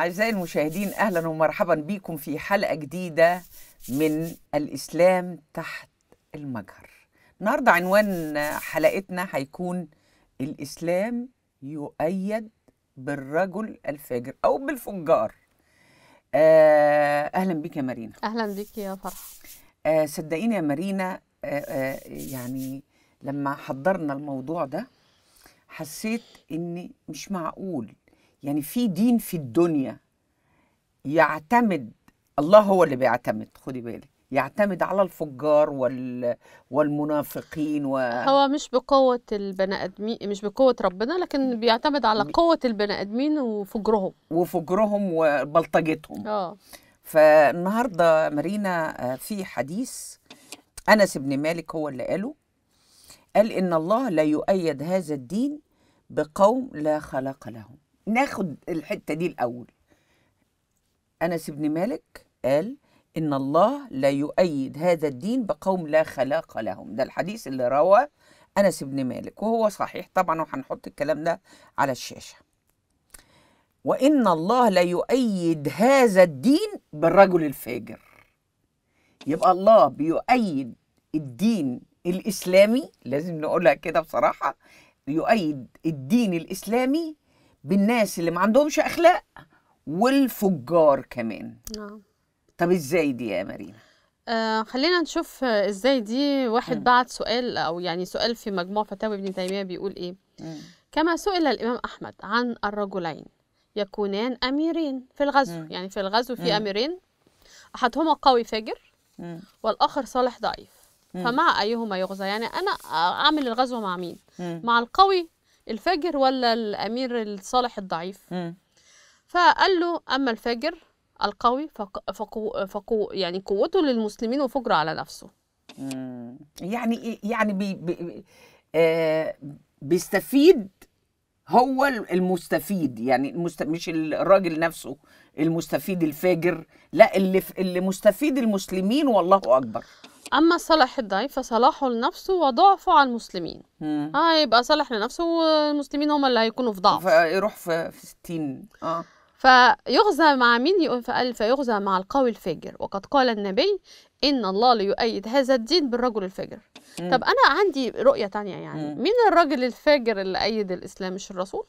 أعزائي المشاهدين أهلا ومرحبا بكم في حلقة جديدة من الإسلام تحت المجهر النهاردة عنوان حلقتنا هيكون الإسلام يؤيد بالرجل الفاجر أو بالفجار آه، أهلا بك يا مارينا أهلا بك يا فرح آه، صدقيني يا مارينا آه، يعني لما حضرنا الموضوع ده حسيت إن مش معقول يعني في دين في الدنيا يعتمد الله هو اللي بيعتمد خدي بالك يعتمد على الفجار وال... والمنافقين و... هو مش بقوة البني آدمين مش بقوة ربنا لكن بيعتمد على قوة البني آدمين وفجرهم وفجرهم وبلطجتهم اه فالنهارده مارينا آه، في حديث أنس بن مالك هو اللي قاله قال إن الله لا يؤيد هذا الدين بقوم لا خلق لهم ناخد الحته دي الاول انس بن مالك قال ان الله لا يؤيد هذا الدين بقوم لا خلاق لهم ده الحديث اللي روى انس بن مالك وهو صحيح طبعا وهنحط الكلام ده على الشاشه وان الله لا يؤيد هذا الدين بالرجل الفاجر يبقى الله بيؤيد الدين الاسلامي لازم نقولها كده بصراحه يؤيد الدين الاسلامي بالناس اللي ما عندهمش اخلاق والفجار كمان نعم طب ازاي دي يا مارينا آه خلينا نشوف ازاي دي واحد بعت سؤال او يعني سؤال في مجموع فتاوي ابن تيميه بيقول ايه م. كما سئل الامام احمد عن الرجلين يكونان اميرين في الغزو م. يعني في الغزو في م. اميرين احدهما قوي فاجر والاخر صالح ضعيف فمع ايهما يغزى يعني انا اعمل الغزو مع مين م. مع القوي الفجر ولا الامير الصالح الضعيف م. فقال له اما الفجر القوي فقو فقو يعني قوته للمسلمين وفجر على نفسه م. يعني إيه؟ يعني بي بي آه بيستفيد هو المستفيد يعني المست... مش الراجل نفسه المستفيد الفاجر لا اللي اللي مستفيد المسلمين والله اكبر اما صلاح الضعيف فصلاحه لنفسه وضعفه على المسلمين مم. اه يبقى صالح لنفسه والمسلمين هم اللي هيكونوا في ضعف فيروح في 60 اه فيغزى مع مين فقال فيغزى مع القوي الفاجر وقد قال النبي ان الله ليؤيد هذا الدين بالرجل الفاجر مم. طب انا عندي رؤيه تانية يعني مم. مين الراجل الفاجر اللي ايد الاسلام مش الرسول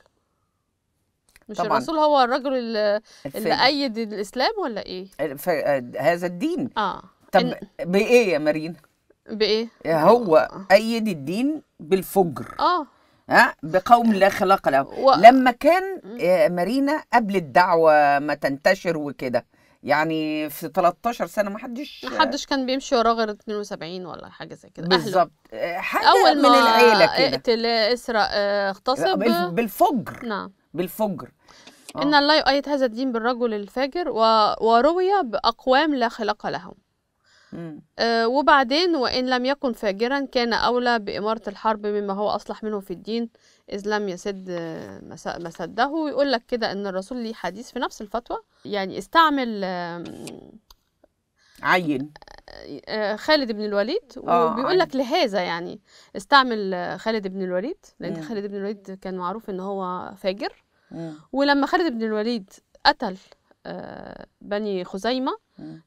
مش طبعًا. الرسول هو الرجل اللي, اللي ايد الاسلام ولا ايه ف... آه، هذا الدين اه طب إن... بايه يا مارينا بايه هو آه. ايد الدين بالفجر اه ها بقوم لا خلاق له و... لما كان مارينا قبل الدعوه ما تنتشر وكده يعني في 13 سنه ما حدش ما حدش كان بيمشي وراه غير 72 ولا حاجه زي كده بالظبط اول من العيله كده اقتل اسرق آه، اغتصب آه، بالفجر نعم بالفجر أوه. ان الله يؤيد هذا الدين بالرجل الفاجر و... وروي باقوام لا خلاق لهم آه وبعدين وان لم يكن فاجرا كان اولى باماره الحرب مما هو اصلح منه في الدين إذ لم يسد مسده ويقول لك كده إن الرسول ليه حديث في نفس الفتوى يعني استعمل عين آه، آه، خالد بن الوليد آه، وبيقول لك لهذا يعني استعمل خالد بن الوليد لأن خالد بن الوليد كان معروف إن هو فاجر ولما خالد بن الوليد قتل آه، بني خزيمة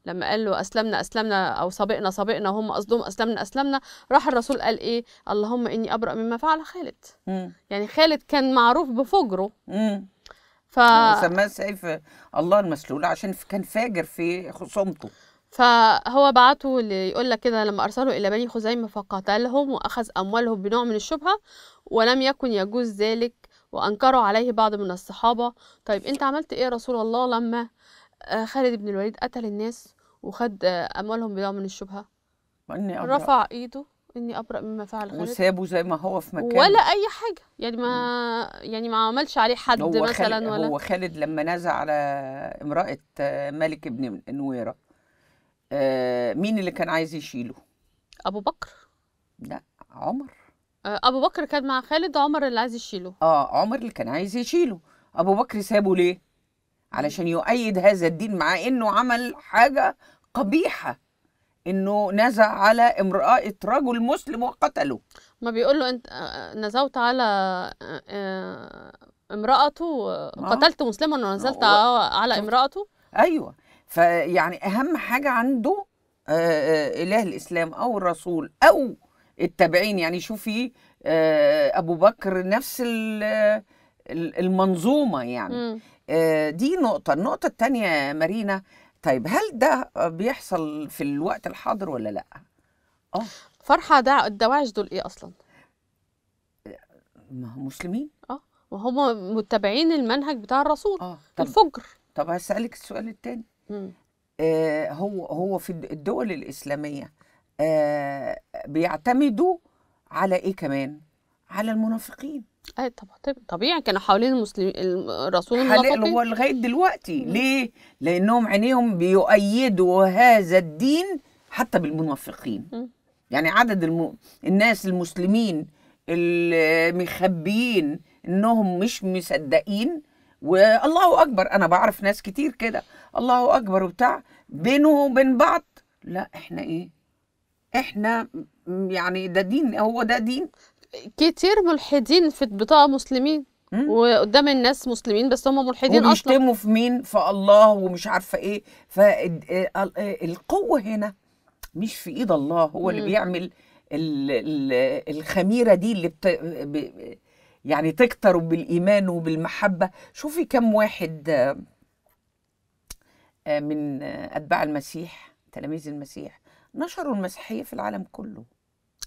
لما قال له أسلمنا أسلمنا أو سبقنا سبقنا هم قصدهم أسلمنا أسلمنا راح الرسول قال إيه اللهم إني أبرأ مما فعل خالد يعني خالد كان معروف بفجره ف سماه سيف الله المسلول عشان كان فاجر في خصومته فهو بعته يقول لك كده لما ارسله الى بني خزيمه فقاتلهم واخذ اموالهم بنوع من الشبهه ولم يكن يجوز ذلك وأنكروا عليه بعض من الصحابة طيب أنت عملت إيه يا رسول الله لما آه، خالد بن الوليد قتل الناس وخد آه، أموالهم بضاعة من الشبهة أبرأ. رفع إيده إني أبرأ مما فعل خالد وسابه زي ما هو في مكانه ولا أي حاجة يعني ما يعني ما عملش عليه حد هو مثلا خالد ولا هو خالد لما نزع على امرأة آه، ملك بن نويرة مين اللي كان عايز يشيله؟ أبو بكر لا عمر آه، ابو بكر كان مع خالد عمر اللي عايز يشيله اه عمر اللي كان عايز يشيله ابو بكر سابه ليه علشان يؤيد هذا الدين مع انه عمل حاجه قبيحه انه نزع على امراه رجل مسلم وقتله ما بيقول له انت آه، آه، نزوت على امراته قتلت مسلما ونزلت على امراته ايوه فيعني اهم حاجه عنده اله الاسلام او الرسول او التابعين يعني شوفي آه، ابو بكر نفس المنظومه يعني آه، دي نقطه النقطه الثانيه مارينا طيب هل ده بيحصل في الوقت الحاضر ولا لا اه فرحه ده الدواعش دول ايه اصلا ما هم مسلمين اه وهم متبعين المنهج بتاع الرسول آه. طب الفجر طب هسألك السؤال الثاني آه هو هو في الدول الإسلامية آه، بيعتمدوا على ايه كمان على المنافقين اي طبعا طبيعي كانوا حوالين المسلمين الرسول المنافقين هو لغايه دلوقتي ليه لانهم عينيهم بيؤيدوا هذا الدين حتى بالمنافقين مم. يعني عدد الم... الناس المسلمين المخبيين انهم مش مصدقين والله اكبر انا بعرف ناس كتير كده الله اكبر وبتاع بينه وبين بعض لا احنا ايه احنا يعني ده دين هو ده دين كتير ملحدين في بطاقه مسلمين وقدام الناس مسلمين بس هم ملحدين اصلا وبيشتموا في مين في الله ومش عارفه ايه فالقوه هنا مش في ايد الله هو اللي بيعمل الخميره دي اللي بت... يعني تكتر بالايمان وبالمحبه شوفي كم واحد آه، من اتباع المسيح تلاميذ المسيح نشروا المسيحيه في العالم كله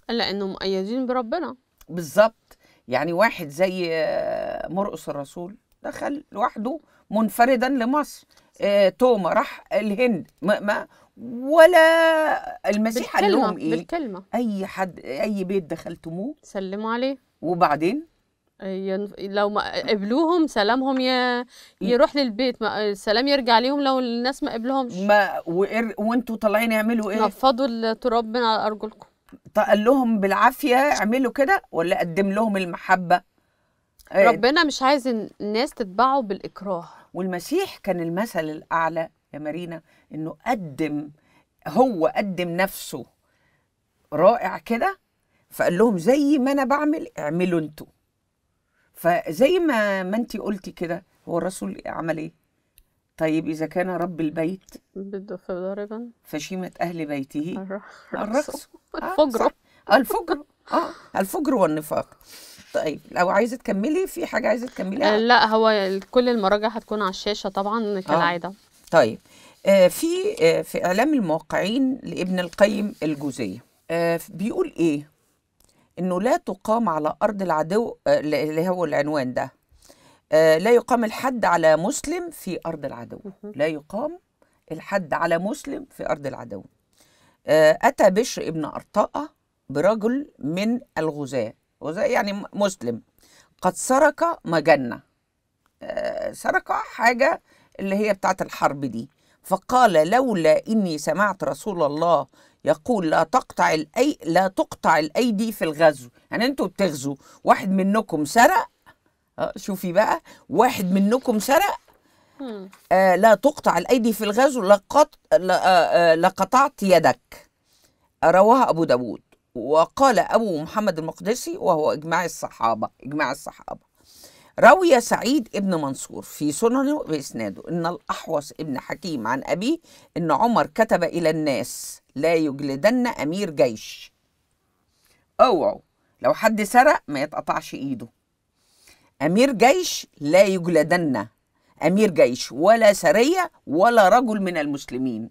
لانه مؤيدين بربنا بالظبط يعني واحد زي آه، مرقس الرسول دخل لوحده منفردا لمصر آه، توما راح الهند ما, ما ولا المسيح قال لهم ايه بالكلمه اي حد اي بيت دخلتموه سلموا عليه وبعدين ينف... لو ما قبلوهم سلامهم يا يروح للبيت ما... السلام يرجع ليهم لو الناس ما قبلهمش ما وإر... وانتوا طالعين اعملوا ايه؟ نفضوا التراب من على ارجلكم قال لهم بالعافيه اعملوا كده ولا قدم لهم المحبه؟ إيه؟ ربنا مش عايز الناس تتبعه بالاكراه والمسيح كان المثل الاعلى يا مارينا انه قدم هو قدم نفسه رائع كده فقال لهم زي ما انا بعمل اعملوا انتوا فزي ما ما انت قلتي كده هو الرسول عمل ايه طيب اذا كان رب البيت ضربا فشيمت فشيمه اهل بيته الرقص آه، الفجر الفجر اه الفجر والنفاق طيب لو عايزه تكملي في حاجه عايزه تكمليها آه، لا هو كل المراجع هتكون على الشاشه طبعا كالعاده آه. طيب آه في آه في اعلام الموقعين لابن القيم الجوزيه آه بيقول ايه انه لا تقام على ارض العدو آه، اللي هو العنوان ده آه، لا يقام الحد على مسلم في ارض العدو لا يقام الحد على مسلم في ارض العدو آه، اتى بشر ابن ارطاءه برجل من الغزاة غزاة يعني مسلم قد سرق مجنة سرق حاجة اللي هي بتاعت الحرب دي فقال لولا إني سمعت رسول الله يقول لا تقطع الأي... لا تقطع الايدي في الغزو يعني انتوا بتغزوا واحد منكم سرق اه شوفي بقى واحد منكم سرق آه لا تقطع الايدي في الغزو لقط... آه،, آه لقطعت يدك رواه ابو داود وقال ابو محمد المقدسي وهو اجماع الصحابه اجماع الصحابه روي سعيد ابن منصور في سننه بإسناده إن الأحوص ابن حكيم عن أبيه إن عمر كتب إلى الناس لا يجلدن أمير جيش اوعوا لو حد سرق ما يتقطعش إيده أمير جيش لا يجلدن أمير جيش ولا سرية ولا رجل من المسلمين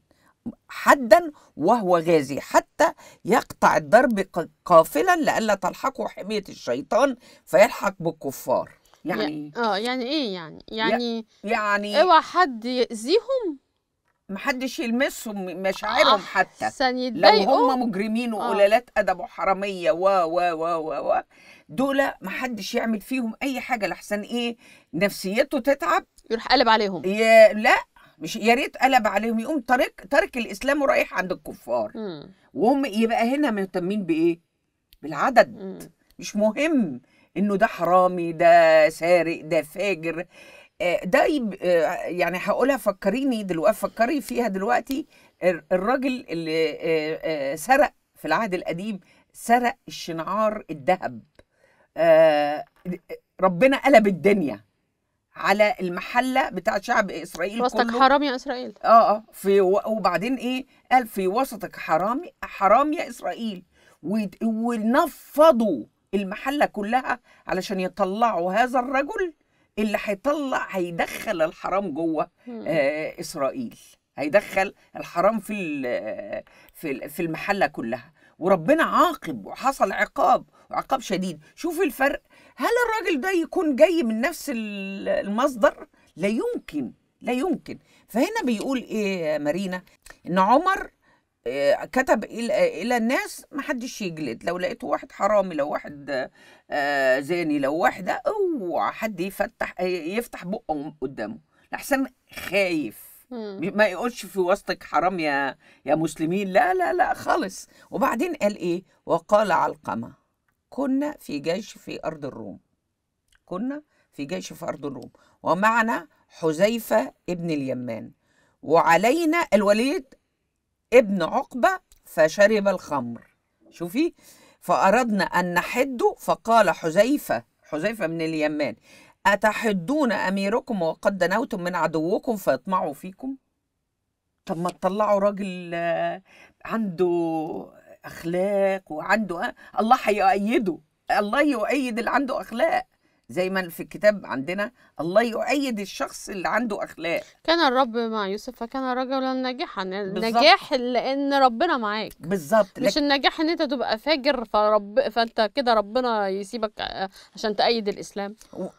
حدا وهو غازي حتى يقطع الضرب قافلا لئلا تلحقه حمية الشيطان فيلحق بالكفار يعني اه يعني ايه يعني يعني يعني اوعى حد يأذيهم محدش يلمسهم مشاعرهم حتى احسن لو هم مجرمين آه. وقلالات ادب وحراميه و و و و و دول محدش يعمل فيهم اي حاجه لحسن ايه نفسيته تتعب يروح قلب عليهم يا لا مش يا ريت قلب عليهم يقوم ترك ترك الاسلام ورايح عند الكفار م. وهم يبقى هنا مهتمين بايه بالعدد م. مش مهم انه ده حرامي ده سارق ده فاجر آه، ده آه، يعني هقولها فكريني دلوقتي فكري فيها دلوقتي الراجل اللي آه، سرق في العهد القديم سرق الشنعار الذهب ربنا قلب الدنيا على المحله بتاع شعب اسرائيل وسطك كله. حرام يا اسرائيل اه اه في وبعدين ايه قال في وسطك حرام حرام يا اسرائيل ونفضوا المحله كلها علشان يطلعوا هذا الرجل اللي هيطلع هيدخل الحرام جوه آه اسرائيل هيدخل الحرام في في في المحله كلها وربنا عاقب وحصل عقاب وعقاب شديد شوف الفرق هل الراجل ده يكون جاي من نفس المصدر لا يمكن لا يمكن فهنا بيقول ايه مارينا ان عمر كتب الى الناس ما حدش يجلد لو لقيته واحد حرامي لو واحد آه، زاني لو واحده اوعى حد يفتح يفتح بقه قدامه لحسن خايف ما يقولش في وسطك حرام يا يا مسلمين لا لا لا خالص وبعدين قال ايه وقال علقمه كنا في جيش في ارض الروم كنا في جيش في ارض الروم ومعنا حذيفه ابن اليمان وعلينا الوليد ابن عقبة فشرب الخمر شوفي فأردنا أن نحده فقال حذيفة حذيفة من اليمان أتحدون أميركم وقد دنوتم من عدوكم فيطمعوا فيكم طب ما تطلعوا راجل آه، عنده أخلاق وعنده آه، الله هيؤيده الله يؤيد اللي عنده أخلاق زي ما في الكتاب عندنا الله يؤيد الشخص اللي عنده اخلاق كان الرب مع يوسف فكان رجلا ناجحا النجاح لان ربنا معاك بالظبط مش لك... النجاح ان انت تبقى فاجر فرب فانت كده ربنا يسيبك آه، عشان تأيد الاسلام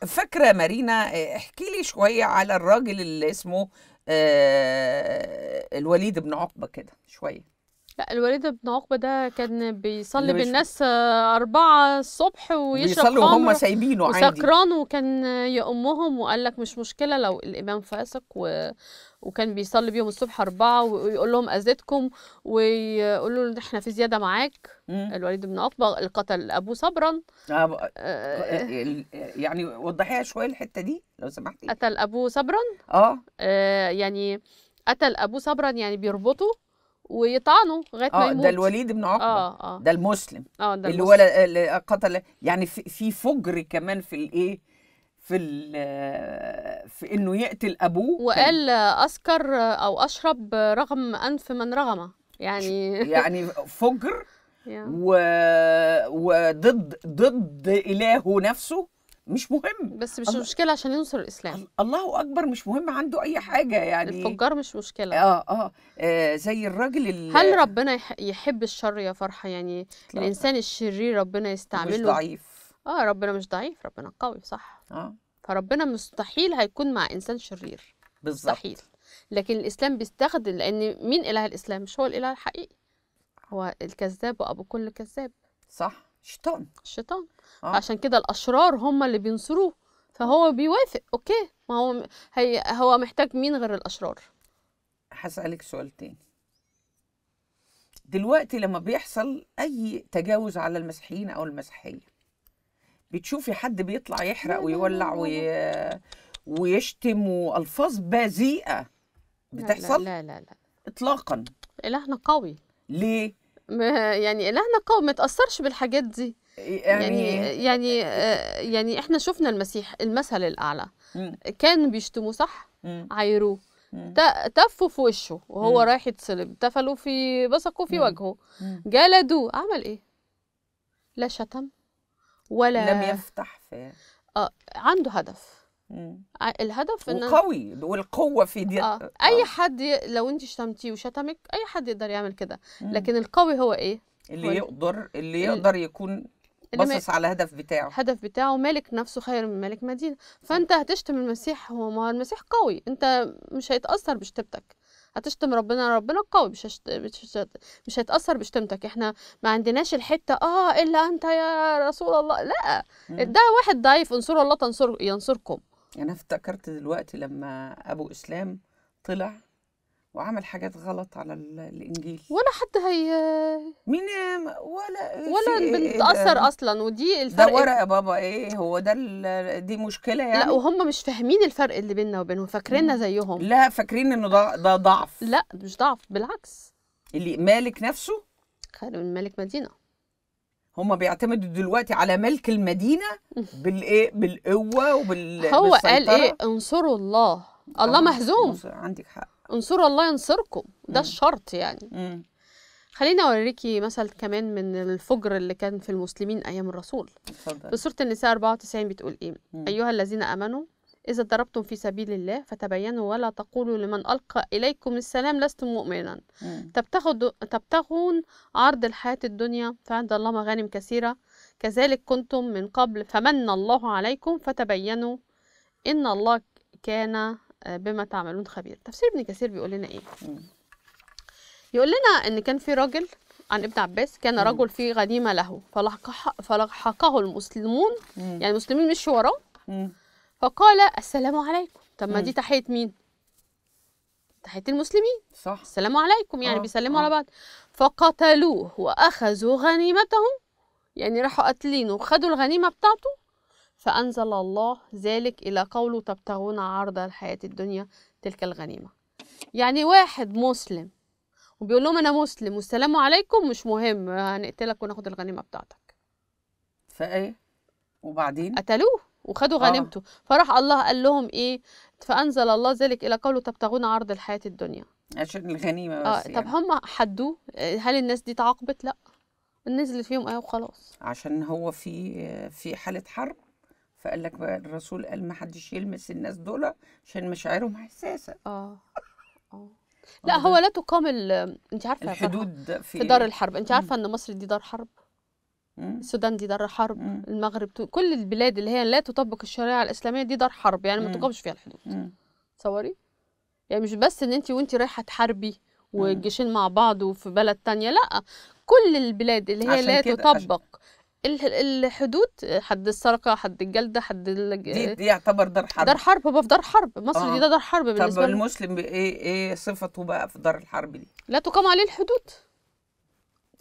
فاكره مارينا آه، احكي لي شويه على الراجل اللي اسمه آه، الوليد بن عقبه كده شويه لا الوليد بن عقبة ده كان بيصلي بالناس آه، أربعة الصبح ويشرب بيصلي وهم سايبينه عادي وسكران وكان يأمهم وقال لك مش مشكلة لو الإمام فاسق و... وكان بيصلي بيهم الصبح أربعة ويقول لهم أذيتكم ويقول له إحنا في زيادة معاك الوليد بن عقبة قتل أبوه صبرا أب... آه... آه،, آه، يعني وضحيها شوية الحتة دي لو سمحتي قتل أبوه صبرا آه. آه يعني قتل أبوه صبرا يعني بيربطه ويطعنوا لغايه ما يموت آه، ده الوليد بن عقبه آه آه. ده المسلم آه ده اللي ولد اللي قتل يعني في, في فجر كمان في الايه في في انه يقتل ابوه وقال اسكر او اشرب رغم انف من رغمه يعني يعني فجر و... وضد ضد الهه نفسه مش مهم بس مش الله... مشكله عشان ينصر الاسلام الله اكبر مش مهم عنده اي حاجه يعني الفجار مش مشكله آه, اه اه زي الراجل اللي هل ربنا يحب الشر يا فرحه يعني لا. الانسان الشرير ربنا يستعمله مش ضعيف اه ربنا مش ضعيف ربنا قوي صح اه فربنا مستحيل هيكون مع انسان شرير بالظبط مستحيل لكن الاسلام بيستخدم لان مين اله الاسلام مش هو الاله الحقيقي هو الكذاب وابو كل كذاب صح شيطان شيطان آه. عشان كده الاشرار هم اللي بينصروه فهو بيوافق اوكي ما هو هي هو محتاج مين غير الاشرار هسالك سؤال تاني دلوقتي لما بيحصل اي تجاوز على المسيحيين او المسيحيه بتشوفي حد بيطلع يحرق ويولع وي... ويشتم والفاظ بذيئه بتحصل لا لا لا, لا. اطلاقا الهنا قوي ليه يعني إلهنا قوم ما تأثرش بالحاجات دي إيه، يعني يعني آه، يعني احنا شفنا المسيح المثل الاعلى كان بيشتموا صح عايروه تفوا في وشه وهو رايح يتصلب تفلوا في بصقوا في وجهه جلدوه عمل ايه لا شتم ولا لم يفتح في اه عنده هدف الهدف ان وقوي والقوه في دي آه. آه. اي حد ي... لو انت شتمتيه وشتمك اي حد يقدر يعمل كده لكن القوي هو ايه اللي هو يقدر اللي يقدر يكون باصص على الهدف بتاعه الهدف بتاعه مالك نفسه خير من مالك مدينه فانت هتشتم المسيح هو ما هو المسيح قوي انت مش هيتاثر بشتمتك هتشتم ربنا ربنا قوي مش هشت... مش, هشت... مش هيتاثر بشتمتك احنا ما عندناش الحته اه الا انت يا رسول الله لا ده واحد ضعيف انصروا الله تنصر ينصركم يعني افتكرت دلوقتي لما ابو اسلام طلع وعمل حاجات غلط على الانجيل ولا حد هي مين ولا ولا بنتاثر إيه اصلا ودي الفرق ده ورق يا بابا ايه هو ده دي مشكله يعني لا وهم مش فاهمين الفرق اللي بيننا وبينهم فاكريننا زيهم لا فاكرين انه ده ضعف لا مش ضعف بالعكس اللي مالك نفسه خالد من مالك مدينه هم بيعتمدوا دلوقتي على ملك المدينه بالايه بالقوه وبال هو قال ايه انصروا الله الله آه، مهزوم عندك حق انصروا الله ينصركم ده الشرط يعني مم. خليني اوريكي مثل كمان من الفجر اللي كان في المسلمين ايام الرسول في سوره النساء 94 بتقول ايه مم. ايها الذين امنوا إذا ضربتم في سبيل الله فتبينوا ولا تقولوا لمن ألقى إليكم السلام لستم مؤمنا تبتغون عرض الحياة الدنيا فعند الله مغانم كثيرة كذلك كنتم من قبل فمن الله عليكم فتبينوا إن الله كان آه، بما تعملون خبير تفسير ابن كثير بيقول لنا إيه يقول لنا إن كان في راجل عن ابن عباس كان رجل فيه غنيمة له فلحقه المسلمون يعني المسلمين مشوا وراه فقال السلام عليكم طب ما دي تحيه مين تحيه المسلمين صح السلام عليكم يعني آه. بيسلموا آه. على بعض فقتلوه واخذوا غنيمته يعني راحوا قاتلينه وخدوا الغنيمه بتاعته فانزل الله ذلك الى قوله تبتغون عرض الحياه الدنيا تلك الغنيمه يعني واحد مسلم وبيقول لهم انا مسلم والسلام عليكم مش مهم هنقتلك وناخد الغنيمه بتاعتك فايه وبعدين قتلوه وخدوا آه. غنيمته فراح الله قال لهم ايه فانزل الله ذلك الى قوله تبتغون عرض الحياه الدنيا عشان الغنيمه بس اه يعني. طب هم حدوه هل الناس دي تعاقبت لا نزلت فيهم ايه وخلاص عشان هو في في حاله حرب فقال لك بقى الرسول قال ما حدش يلمس الناس دول عشان مشاعرهم حساسه اه اه لا آه، هو لا تقام انت عارفه الحدود في, في دار الحرب انت عارفه ان مصر دي دار حرب السودان دي دار حرب مم. المغرب كل البلاد اللي هي لا تطبق الشريعه الاسلاميه دي دار حرب يعني ما تقامش فيها الحدود تصوري يعني مش بس ان انت وانت رايحه تحاربي والجيشين مع بعض وفي بلد تانية لا كل البلاد اللي هي لا تطبق الحدود حد السرقه حد الجلده حد ال... دي, دي آه، يعتبر دار حرب دار حرب بقى في دار حرب مصر آه. دي ده دار حرب بالنسبه طب المسلم ايه ايه صفته بقى في دار الحرب دي لا تقام عليه الحدود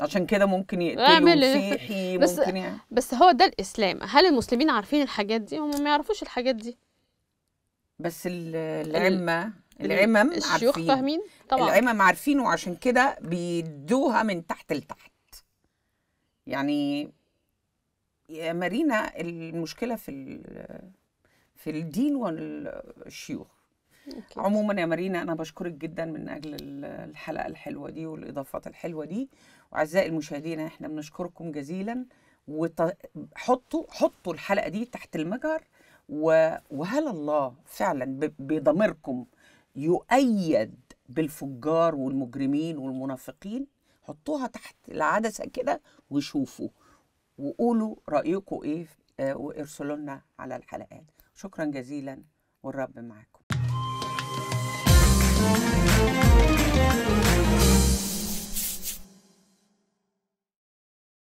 عشان كده ممكن يقتلوا مسيحي بس ممكن يعني. بس هو ده الاسلام هل المسلمين عارفين الحاجات دي هم ما يعرفوش الحاجات دي بس العمه العمم الشيوخ عارفين. فاهمين طبعا العمم عارفين وعشان كده بيدوها من تحت لتحت يعني يا مارينا المشكله في في الدين والشيوخ أوكي. عموما يا مارينا انا بشكرك جدا من اجل الحلقه الحلوه دي والاضافات الحلوه دي واعزائي المشاهدين احنا بنشكركم جزيلا وحطوا حطوا الحلقه دي تحت المجهر وهل الله فعلا بضميركم يؤيد بالفجار والمجرمين والمنافقين حطوها تحت العدسه كده وشوفوا وقولوا رايكم ايه آه، وارسلوا لنا على الحلقات شكرا جزيلا والرب معاكم Thank you.